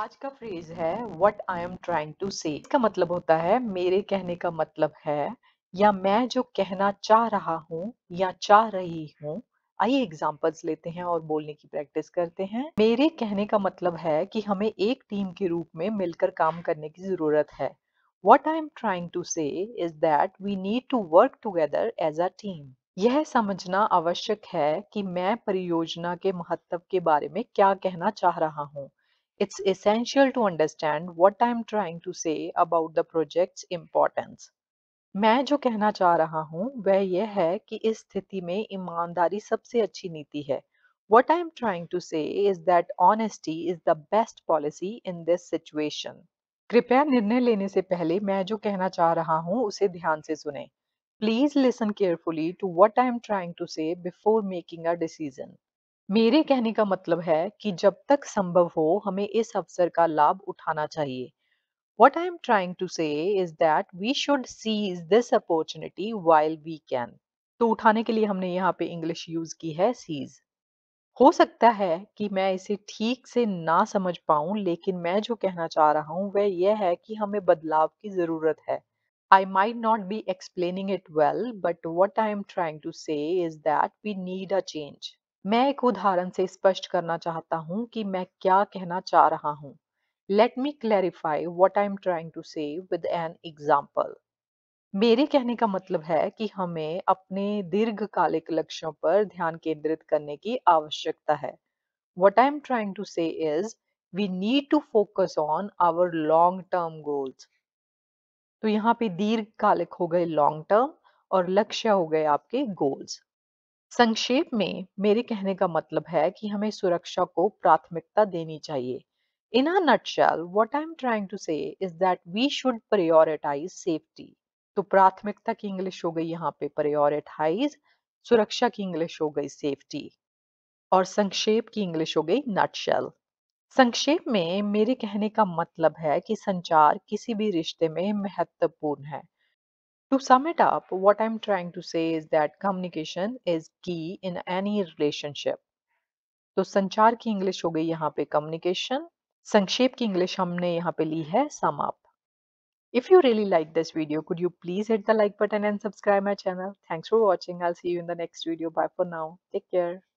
आज का फ्रेज है what I am trying to say इसका मतलब होता है मेरे कहने का मतलब है या मैं जो कहना चाह रहा हूँ या चाह रही हूँ आइए एग्जाम्पल्स लेते हैं और बोलने की प्रैक्टिस करते हैं मेरे कहने का मतलब है कि हमें एक टीम के रूप में मिलकर काम करने की जरूरत है what I am trying to say is that we need to work together as a team यह समझना आवश्यक है कि मैं परियोजना के महत्व के बारे में क्या कहना चाह रहा हूँ it's essential to understand what I'm trying to say about the project's importance. मैं जो कहना चाह रहा हूँ वह यह है कि इस स्थिति में ईमानदारी सबसे अच्छी नीति है What I'm trying to say is that honesty is the best policy in this situation. कृपया निर्णय लेने से पहले मैं जो कहना चाह रहा हूँ उसे ध्यान से सुने please listen carefully to what I am trying to say before making a decision मेरे कहने का मतलब है कि जब तक संभव हो हमें इस अवसर का लाभ उठाना चाहिए what I am trying to say is that we should seize this opportunity while we can तो उठाने के लिए हमने यहाँ पे इंग्लिश यूज की है सीज हो सकता है कि मैं इसे ठीक से ना समझ पाऊं लेकिन मैं जो कहना चाह रहा हूं वह यह है कि हमें बदलाव की जरूरत है I might not be explaining it well but what I am trying to say change मैं एक उदाहरण से स्पष्ट करना चाहता हूँ कि मैं क्या कहना चाह रहा हूँ let me clarify what I am trying to say with an example मेरे कहने का मतलब है कि हमें अपने दीर्घकालिक लक्ष्यों पर ध्यान केंद्रित करने की आवश्यकता है what I am trying to say is we need to focus on our long term goals तो यहाँ पे दीर्घकालिक हो गए लॉन्ग टर्म और लक्ष्य हो गए आपके गोल्स संक्षेप में मेरे कहने का मतलब है कि हमें सुरक्षा को प्राथमिकता देनी चाहिए in a nutshell what I am trying to say is that we should prioritise safety तो प्राथमिकता की इंग्लिश हो गई यहाँ पे प्रायोरिटाइज सुरक्षा की इंग्लिश हो गई सेफ्टी और संक्षेप की इंग्लिश हो गई नटशेल संक्षेप में मेरे कहने का मतलब है कि संचार किसी भी रिश्ते में महत्वपूर्ण है To sum it up, what I'm trying to say is that communication is key in any relationship. तो संचार की इंग्लिश हो गई यहाँ पे कम्युनिकेशन संक्षेप की इंग्लिश हमने यहाँ पे ली है sum up if you really like this video could you please hit the like button and subscribe my channel thanks for watching I see you in the next video bye for now take care